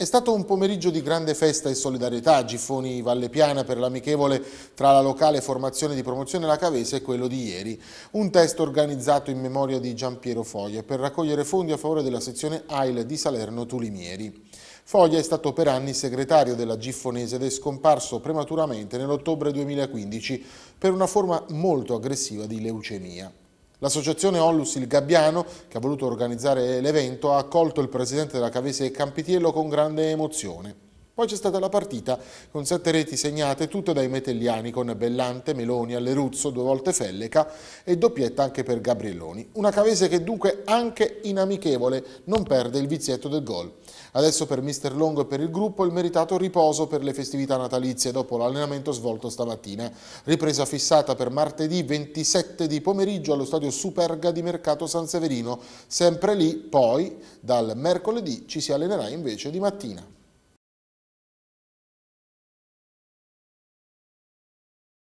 È stato un pomeriggio di grande festa e solidarietà a Giffoni Valle Piana per l'amichevole tra la locale formazione di promozione La Cavese e quello di ieri. Un test organizzato in memoria di Giampiero Foglia per raccogliere fondi a favore della sezione AIL di Salerno Tulimieri. Foglia è stato per anni segretario della Giffonese ed è scomparso prematuramente nell'ottobre 2015 per una forma molto aggressiva di leucemia. L'associazione Onlus Il Gabbiano, che ha voluto organizzare l'evento, ha accolto il presidente della Cavese Campitiello con grande emozione. Poi c'è stata la partita con sette reti segnate tutte dai metelliani con Bellante, Meloni, Alleruzzo, due volte Felleca e doppietta anche per Gabrielloni. Una Cavese che dunque anche in amichevole non perde il vizietto del gol. Adesso per mister Longo e per il gruppo il meritato riposo per le festività natalizie dopo l'allenamento svolto stamattina. Ripresa fissata per martedì 27 di pomeriggio allo stadio Superga di Mercato San Severino. Sempre lì poi dal mercoledì ci si allenerà invece di mattina.